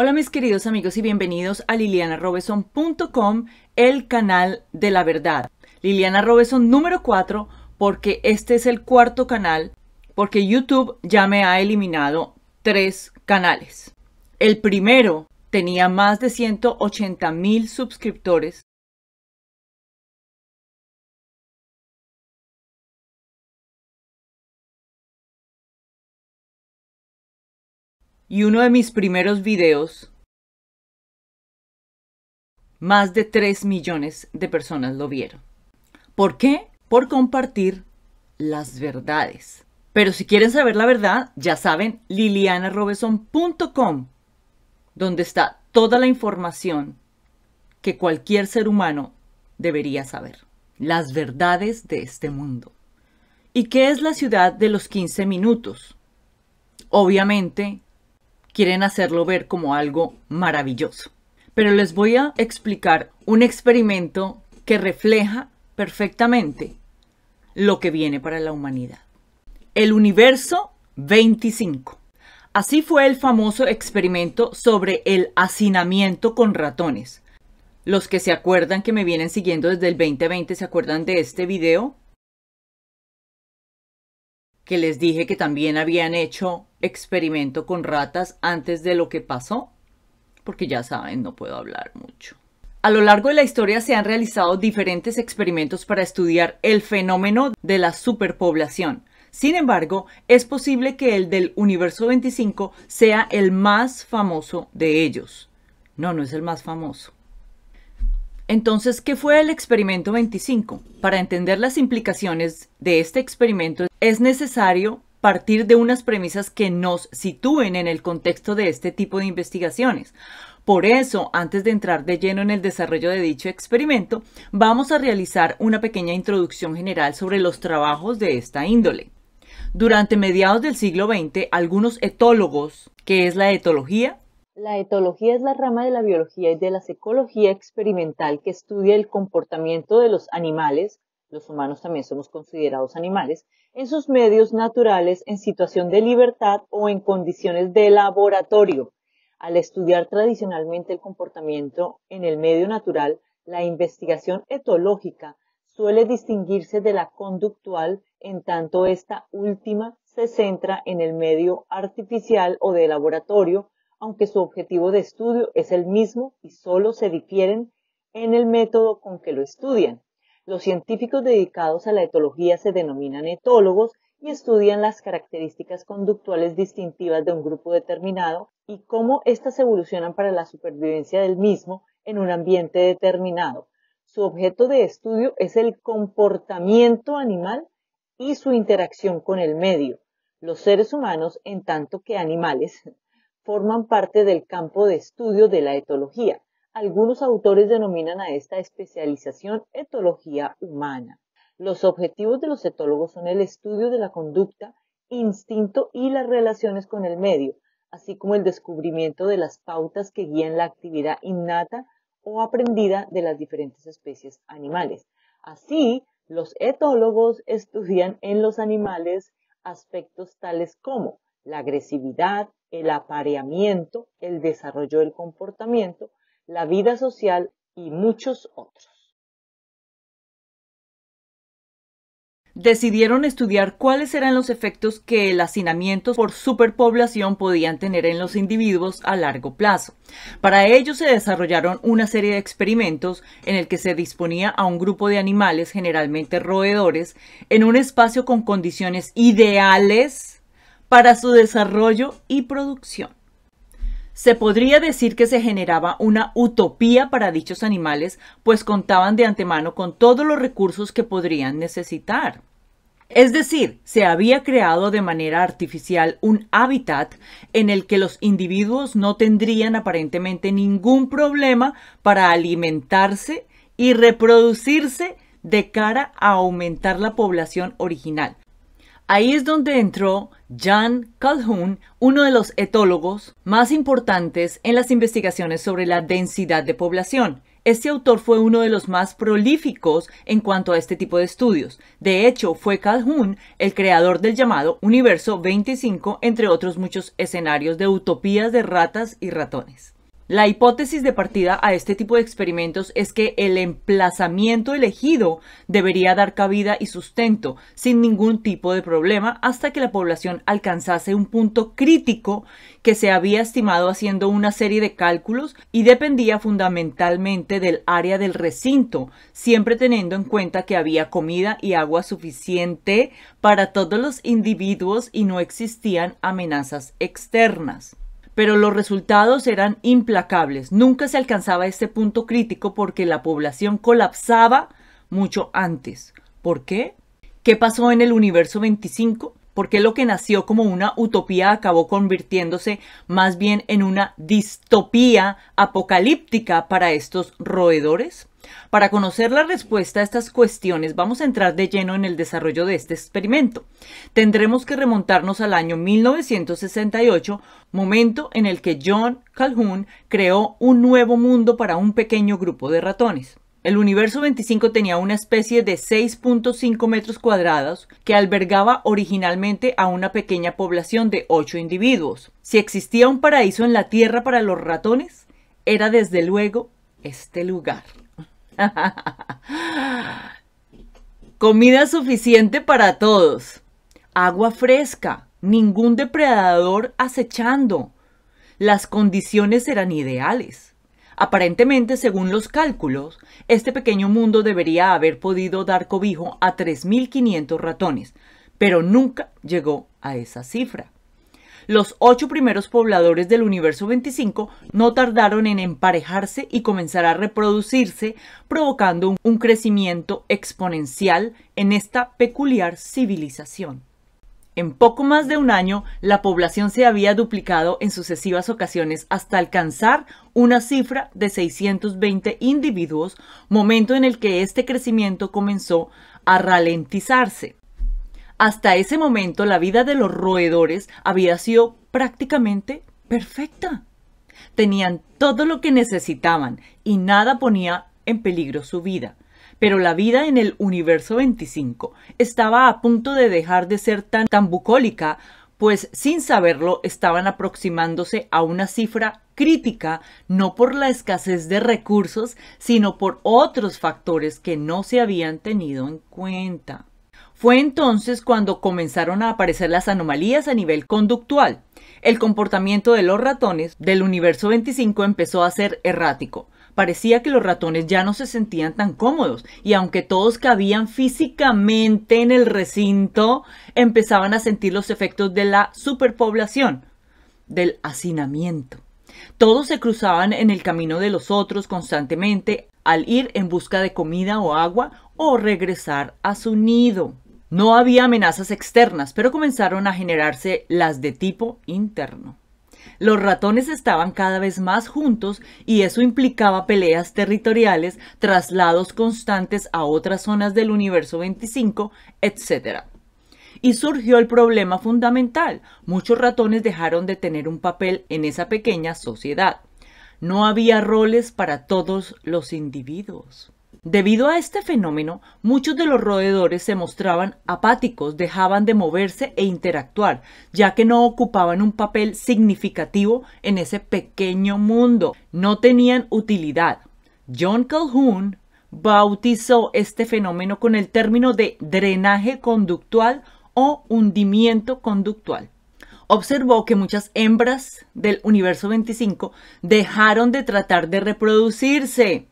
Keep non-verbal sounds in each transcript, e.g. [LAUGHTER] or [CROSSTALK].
Hola mis queridos amigos y bienvenidos a lilianarobeson.com, el canal de la verdad. Liliana Robeson número 4 porque este es el cuarto canal porque YouTube ya me ha eliminado tres canales. El primero tenía más de 180 mil suscriptores y uno de mis primeros videos, más de 3 millones de personas lo vieron. ¿Por qué? Por compartir las verdades. Pero si quieren saber la verdad, ya saben, lilianarobeson.com, donde está toda la información que cualquier ser humano debería saber. Las verdades de este mundo. ¿Y qué es la ciudad de los 15 minutos? Obviamente, quieren hacerlo ver como algo maravilloso. Pero les voy a explicar un experimento que refleja perfectamente lo que viene para la humanidad. El universo 25. Así fue el famoso experimento sobre el hacinamiento con ratones. Los que se acuerdan que me vienen siguiendo desde el 2020 se acuerdan de este video que les dije que también habían hecho experimento con ratas antes de lo que pasó, porque ya saben, no puedo hablar mucho. A lo largo de la historia se han realizado diferentes experimentos para estudiar el fenómeno de la superpoblación. Sin embargo, es posible que el del universo 25 sea el más famoso de ellos. No, no es el más famoso. Entonces, ¿qué fue el experimento 25? Para entender las implicaciones de este experimento es necesario partir de unas premisas que nos sitúen en el contexto de este tipo de investigaciones. Por eso, antes de entrar de lleno en el desarrollo de dicho experimento, vamos a realizar una pequeña introducción general sobre los trabajos de esta índole. Durante mediados del siglo XX, algunos etólogos, que es la etología, la etología es la rama de la biología y de la psicología experimental que estudia el comportamiento de los animales, los humanos también somos considerados animales, en sus medios naturales, en situación de libertad o en condiciones de laboratorio. Al estudiar tradicionalmente el comportamiento en el medio natural, la investigación etológica suele distinguirse de la conductual en tanto esta última se centra en el medio artificial o de laboratorio, aunque su objetivo de estudio es el mismo y solo se difieren en el método con que lo estudian. Los científicos dedicados a la etología se denominan etólogos y estudian las características conductuales distintivas de un grupo determinado y cómo éstas evolucionan para la supervivencia del mismo en un ambiente determinado. Su objeto de estudio es el comportamiento animal y su interacción con el medio. Los seres humanos, en tanto que animales, forman parte del campo de estudio de la etología. Algunos autores denominan a esta especialización etología humana. Los objetivos de los etólogos son el estudio de la conducta, instinto y las relaciones con el medio, así como el descubrimiento de las pautas que guían la actividad innata o aprendida de las diferentes especies animales. Así, los etólogos estudian en los animales aspectos tales como la agresividad, el apareamiento, el desarrollo del comportamiento, la vida social y muchos otros. Decidieron estudiar cuáles eran los efectos que el hacinamiento por superpoblación podían tener en los individuos a largo plazo. Para ello se desarrollaron una serie de experimentos en el que se disponía a un grupo de animales, generalmente roedores, en un espacio con condiciones ideales para su desarrollo y producción. Se podría decir que se generaba una utopía para dichos animales, pues contaban de antemano con todos los recursos que podrían necesitar. Es decir, se había creado de manera artificial un hábitat en el que los individuos no tendrían aparentemente ningún problema para alimentarse y reproducirse de cara a aumentar la población original, Ahí es donde entró Jan Calhoun, uno de los etólogos más importantes en las investigaciones sobre la densidad de población. Este autor fue uno de los más prolíficos en cuanto a este tipo de estudios. De hecho, fue Calhoun el creador del llamado Universo 25, entre otros muchos escenarios de utopías de ratas y ratones. La hipótesis de partida a este tipo de experimentos es que el emplazamiento elegido debería dar cabida y sustento sin ningún tipo de problema hasta que la población alcanzase un punto crítico que se había estimado haciendo una serie de cálculos y dependía fundamentalmente del área del recinto, siempre teniendo en cuenta que había comida y agua suficiente para todos los individuos y no existían amenazas externas pero los resultados eran implacables. Nunca se alcanzaba este punto crítico porque la población colapsaba mucho antes. ¿Por qué? ¿Qué pasó en el universo 25? ¿Por qué lo que nació como una utopía acabó convirtiéndose más bien en una distopía apocalíptica para estos roedores? Para conocer la respuesta a estas cuestiones vamos a entrar de lleno en el desarrollo de este experimento. Tendremos que remontarnos al año 1968, momento en el que John Calhoun creó un nuevo mundo para un pequeño grupo de ratones. El universo 25 tenía una especie de 6.5 metros cuadrados que albergaba originalmente a una pequeña población de 8 individuos. Si existía un paraíso en la Tierra para los ratones, era desde luego este lugar. [LAUGHS] Comida suficiente para todos. Agua fresca. Ningún depredador acechando. Las condiciones eran ideales. Aparentemente, según los cálculos, este pequeño mundo debería haber podido dar cobijo a 3.500 ratones, pero nunca llegó a esa cifra. Los ocho primeros pobladores del universo 25 no tardaron en emparejarse y comenzar a reproducirse, provocando un crecimiento exponencial en esta peculiar civilización. En poco más de un año, la población se había duplicado en sucesivas ocasiones hasta alcanzar una cifra de 620 individuos, momento en el que este crecimiento comenzó a ralentizarse. Hasta ese momento la vida de los roedores había sido prácticamente perfecta. Tenían todo lo que necesitaban y nada ponía en peligro su vida. Pero la vida en el universo 25 estaba a punto de dejar de ser tan, bucólica, pues sin saberlo estaban aproximándose a una cifra crítica no por la escasez de recursos, sino por otros factores que no se habían tenido en cuenta. Fue entonces cuando comenzaron a aparecer las anomalías a nivel conductual. El comportamiento de los ratones del universo 25 empezó a ser errático. Parecía que los ratones ya no se sentían tan cómodos y aunque todos cabían físicamente en el recinto, empezaban a sentir los efectos de la superpoblación, del hacinamiento. Todos se cruzaban en el camino de los otros constantemente al ir en busca de comida o agua o regresar a su nido. No había amenazas externas, pero comenzaron a generarse las de tipo interno. Los ratones estaban cada vez más juntos y eso implicaba peleas territoriales, traslados constantes a otras zonas del universo 25, etc. Y surgió el problema fundamental. Muchos ratones dejaron de tener un papel en esa pequeña sociedad. No había roles para todos los individuos. Debido a este fenómeno, muchos de los roedores se mostraban apáticos, dejaban de moverse e interactuar, ya que no ocupaban un papel significativo en ese pequeño mundo, no tenían utilidad. John Calhoun bautizó este fenómeno con el término de drenaje conductual o hundimiento conductual observó que muchas hembras del universo 25 dejaron de tratar de reproducirse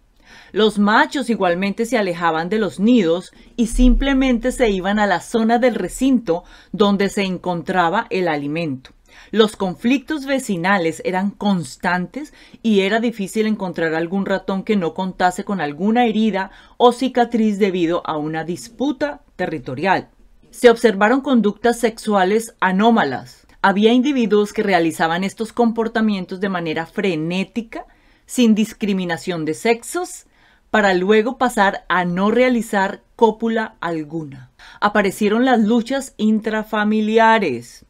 los machos igualmente se alejaban de los nidos y simplemente se iban a la zona del recinto donde se encontraba el alimento. Los conflictos vecinales eran constantes y era difícil encontrar algún ratón que no contase con alguna herida o cicatriz debido a una disputa territorial. Se observaron conductas sexuales anómalas. Había individuos que realizaban estos comportamientos de manera frenética, sin discriminación de sexos para luego pasar a no realizar cópula alguna. Aparecieron las luchas intrafamiliares.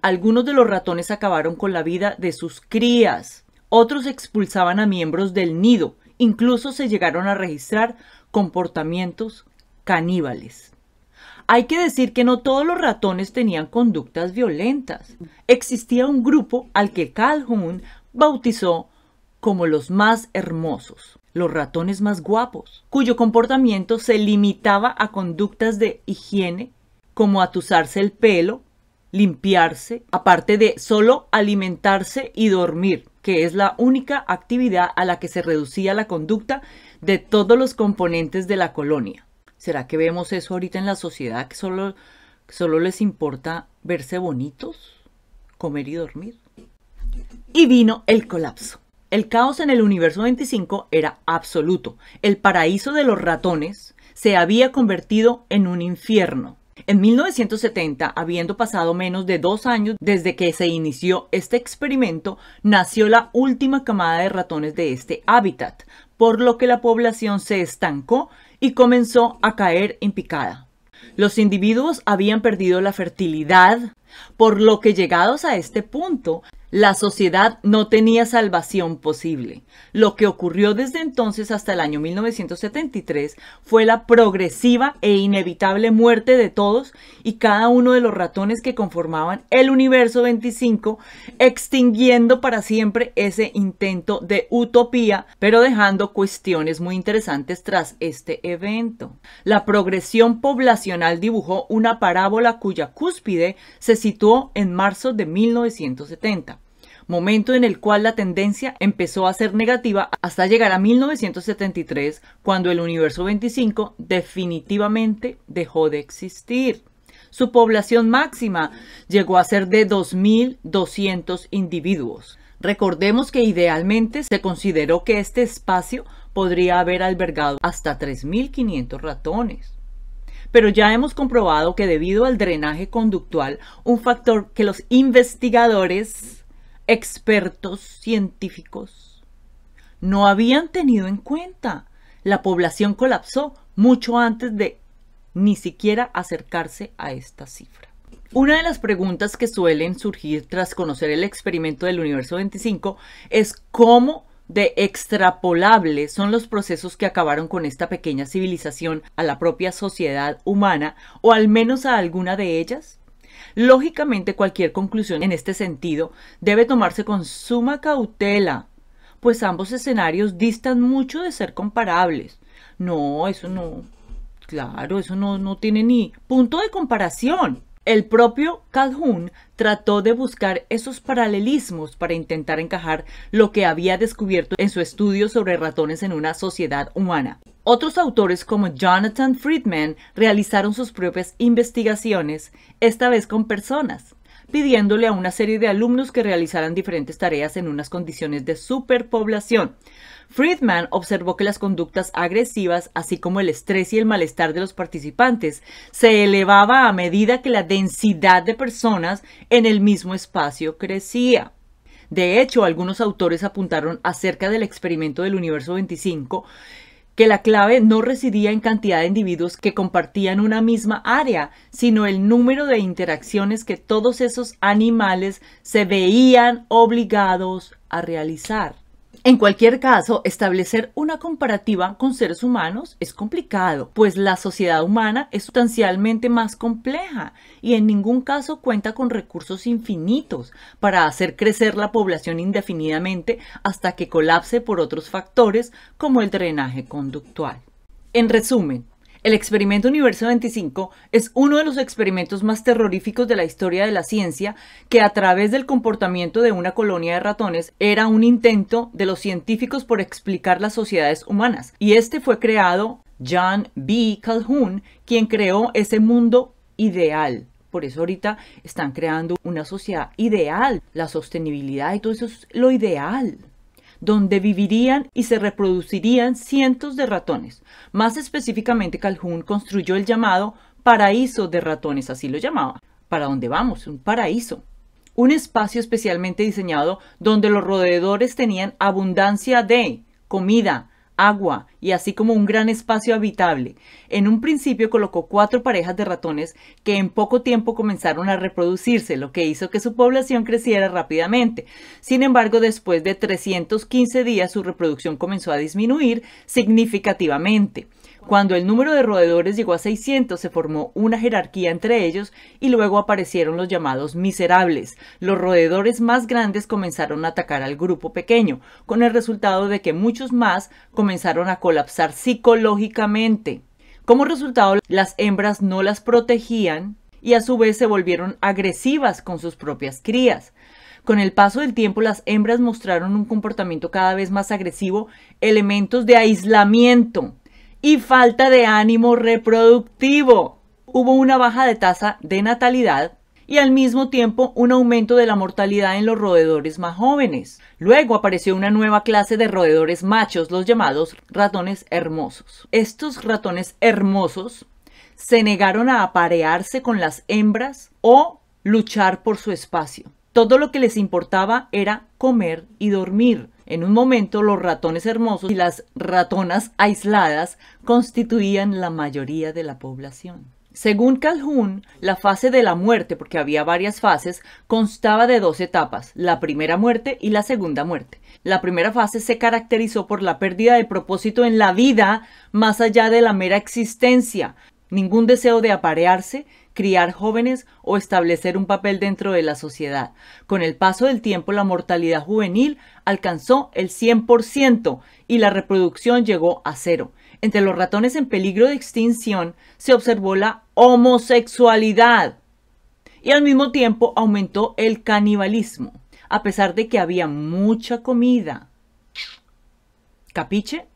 Algunos de los ratones acabaron con la vida de sus crías. Otros expulsaban a miembros del nido. Incluso se llegaron a registrar comportamientos caníbales. Hay que decir que no todos los ratones tenían conductas violentas. Existía un grupo al que Calhoun bautizó como los más hermosos, los ratones más guapos, cuyo comportamiento se limitaba a conductas de higiene, como atusarse el pelo, limpiarse, aparte de solo alimentarse y dormir, que es la única actividad a la que se reducía la conducta de todos los componentes de la colonia. ¿Será que vemos eso ahorita en la sociedad que solo, les importa verse bonitos, comer y dormir? Y vino el colapso. El caos en el universo 25 era absoluto. El paraíso de los ratones se había convertido en un infierno. En 1970, habiendo pasado menos de dos años desde que se inició este experimento, nació la última camada de ratones de este hábitat, por lo que la población se estancó y comenzó a caer en picada. Los individuos habían perdido la fertilidad, por lo que llegados a este punto la sociedad no tenía salvación posible. Lo que ocurrió desde entonces hasta el año 1973 fue la progresiva e inevitable muerte de todos y cada uno de los ratones que conformaban el universo 25, extinguiendo para siempre ese intento de utopía, pero dejando cuestiones muy interesantes tras este evento. La progresión poblacional dibujó una parábola cuya cúspide se situó en marzo de 1970 momento en el cual la tendencia empezó a ser negativa hasta llegar a 1973, cuando el universo 25 definitivamente dejó de existir. Su población máxima llegó a ser de 2.200 individuos. Recordemos que idealmente se consideró que este espacio podría haber albergado hasta 3.500 ratones pero ya hemos comprobado que debido al drenaje conductual, un factor que los investigadores expertos científicos no habían tenido en cuenta. La población colapsó mucho antes de ni siquiera acercarse a esta cifra. Una de las preguntas que suelen surgir tras conocer el experimento del universo 25 es cómo de extrapolable son los procesos que acabaron con esta pequeña civilización a la propia sociedad humana o al menos a alguna de ellas? Lógicamente cualquier conclusión en este sentido debe tomarse con suma cautela, pues ambos escenarios distan mucho de ser comparables. No, eso no, claro, eso no, no tiene ni punto de comparación. El propio Calhoun trató de buscar esos paralelismos para intentar encajar lo que había descubierto en su estudio sobre ratones en una sociedad humana. Otros autores como Jonathan Friedman realizaron sus propias investigaciones, esta vez con personas, pidiéndole a una serie de alumnos que realizaran diferentes tareas en unas condiciones de superpoblación, Friedman observó que las conductas agresivas, así como el estrés y el malestar de los participantes, se elevaba a medida que la densidad de personas en el mismo espacio crecía. De hecho, algunos autores apuntaron acerca del experimento del universo 25 que la clave no residía en cantidad de individuos que compartían una misma área, sino el número de interacciones que todos esos animales se veían obligados a realizar. En cualquier caso, establecer una comparativa con seres humanos es complicado, pues la sociedad humana es sustancialmente más compleja y en ningún caso cuenta con recursos infinitos para hacer crecer la población indefinidamente hasta que colapse por otros factores como el drenaje conductual. En resumen, el experimento Universo 25 es uno de los experimentos más terroríficos de la historia de la ciencia que a través del comportamiento de una colonia de ratones era un intento de los científicos por explicar las sociedades humanas y este fue creado John B. Calhoun quien creó ese mundo ideal. Por eso ahorita están creando una sociedad ideal, la sostenibilidad y todo eso es lo ideal donde vivirían y se reproducirían cientos de ratones. Más específicamente, Calhoun construyó el llamado paraíso de ratones, así lo llamaba. ¿Para dónde vamos? Un paraíso. Un espacio especialmente diseñado donde los roedores tenían abundancia de comida, agua, y así como un gran espacio habitable. En un principio colocó cuatro parejas de ratones que en poco tiempo comenzaron a reproducirse, lo que hizo que su población creciera rápidamente. Sin embargo, después de 315 días su reproducción comenzó a disminuir significativamente. Cuando el número de roedores llegó a 600 se formó una jerarquía entre ellos y luego aparecieron los llamados miserables. Los roedores más grandes comenzaron a atacar al grupo pequeño, con el resultado de que muchos más comenzaron a colapsar psicológicamente. Como resultado, las hembras no las protegían y a su vez se volvieron agresivas con sus propias crías. Con el paso del tiempo, las hembras mostraron un comportamiento cada vez más agresivo, elementos de aislamiento y falta de ánimo reproductivo. Hubo una baja de tasa de natalidad y al mismo tiempo un aumento de la mortalidad en los roedores más jóvenes. Luego apareció una nueva clase de roedores machos, los llamados ratones hermosos. Estos ratones hermosos se negaron a aparearse con las hembras o luchar por su espacio. Todo lo que les importaba era comer y dormir. En un momento los ratones hermosos y las ratonas aisladas constituían la mayoría de la población. Según Calhoun, la fase de la muerte, porque había varias fases, constaba de dos etapas, la primera muerte y la segunda muerte. La primera fase se caracterizó por la pérdida de propósito en la vida más allá de la mera existencia, ningún deseo de aparearse, criar jóvenes o establecer un papel dentro de la sociedad. Con el paso del tiempo la mortalidad juvenil alcanzó el 100% y la reproducción llegó a cero entre los ratones en peligro de extinción se observó la homosexualidad y al mismo tiempo aumentó el canibalismo, a pesar de que había mucha comida. ¿Capiche?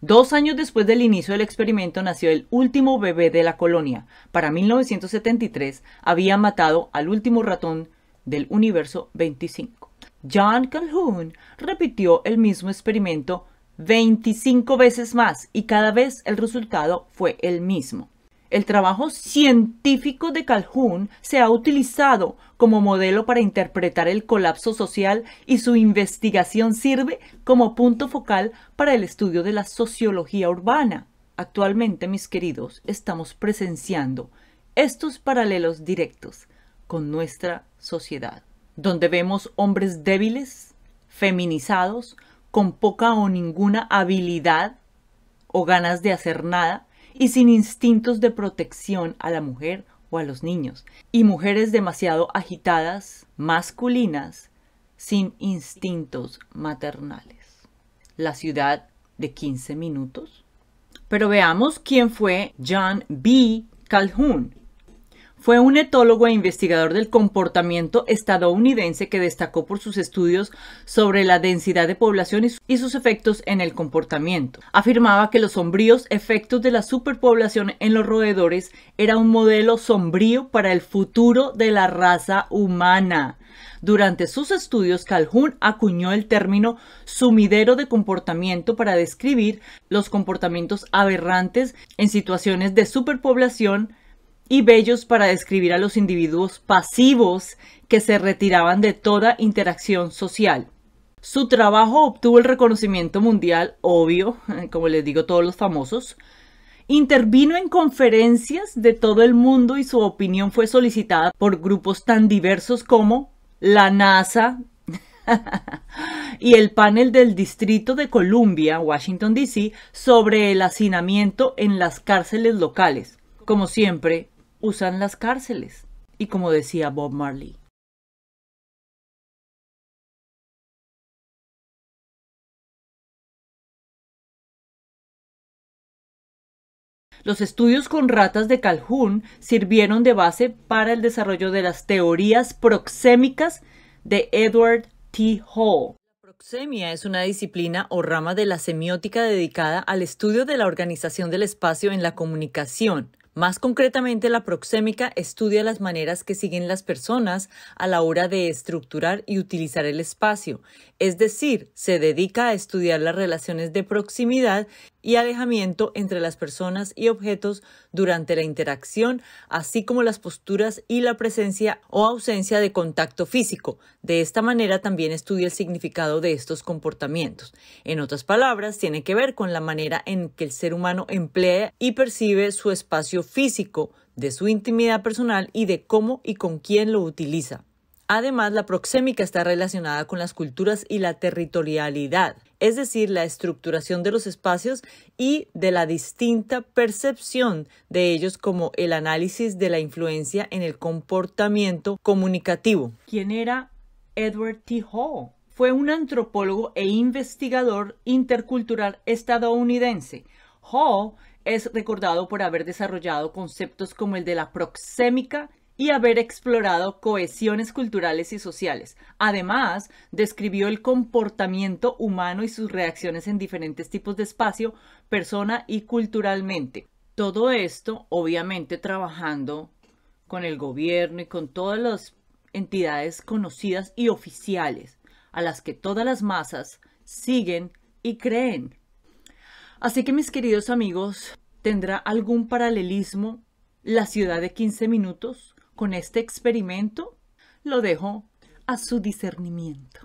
Dos años después del inicio del experimento nació el último bebé de la colonia. Para 1973 había matado al último ratón del universo 25. John Calhoun repitió el mismo experimento 25 veces más y cada vez el resultado fue el mismo. El trabajo científico de Calhoun se ha utilizado como modelo para interpretar el colapso social y su investigación sirve como punto focal para el estudio de la sociología urbana. Actualmente, mis queridos, estamos presenciando estos paralelos directos con nuestra sociedad, donde vemos hombres débiles, feminizados, con poca o ninguna habilidad o ganas de hacer nada y sin instintos de protección a la mujer o a los niños, y mujeres demasiado agitadas, masculinas, sin instintos maternales. La ciudad de 15 minutos. Pero veamos quién fue John B. Calhoun, fue un etólogo e investigador del comportamiento estadounidense que destacó por sus estudios sobre la densidad de población y sus efectos en el comportamiento. Afirmaba que los sombríos efectos de la superpoblación en los roedores era un modelo sombrío para el futuro de la raza humana. Durante sus estudios, Calhoun acuñó el término sumidero de comportamiento para describir los comportamientos aberrantes en situaciones de superpoblación y bellos para describir a los individuos pasivos que se retiraban de toda interacción social. Su trabajo obtuvo el reconocimiento mundial, obvio, [LAUGHS] como les digo todos los famosos. Intervino en conferencias de todo el mundo y su opinión fue solicitada por grupos tan diversos como la NASA [LAUGHS] y el panel del Distrito de Columbia, Washington, D.C., sobre el hacinamiento en las cárceles locales. Como siempre, usan las cárceles y como decía Bob Marley. Los estudios con ratas de Calhoun sirvieron de base para el desarrollo de las teorías proxémicas de Edward T. Hall. La proxemia es una disciplina o rama de la semiótica dedicada al estudio de la organización del espacio en la comunicación, más concretamente, la proxémica estudia las maneras que siguen las personas a la hora de estructurar y utilizar el espacio, es decir, se dedica a estudiar las relaciones de proximidad y alejamiento entre las personas y objetos durante la interacción, así como las posturas y la presencia o ausencia de contacto físico. De esta manera también estudia el significado de estos comportamientos. En otras palabras, tiene que ver con la manera en que el ser humano emplea y percibe su espacio físico, de su intimidad personal y de cómo y con quién lo utiliza. Además, la proxémica está relacionada con las culturas y la territorialidad es decir, la estructuración de los espacios y de la distinta percepción de ellos como el análisis de la influencia en el comportamiento comunicativo. ¿Quién era Edward T. Hall? Fue un antropólogo e investigador intercultural estadounidense. Hall es recordado por haber desarrollado conceptos como el de la proxémica y haber explorado cohesiones culturales y sociales. Además, describió el comportamiento humano y sus reacciones en diferentes tipos de espacio, persona y culturalmente. Todo esto, obviamente, trabajando con el gobierno y con todas las entidades conocidas y oficiales, a las que todas las masas siguen y creen. Así que, mis queridos amigos, ¿tendrá algún paralelismo la ciudad de 15 minutos con este experimento? Lo dejo a su discernimiento.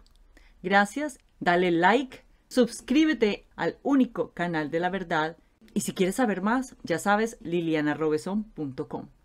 Gracias, dale like, suscríbete al único canal de la verdad y si quieres saber más, ya sabes, lilianarobeson.com.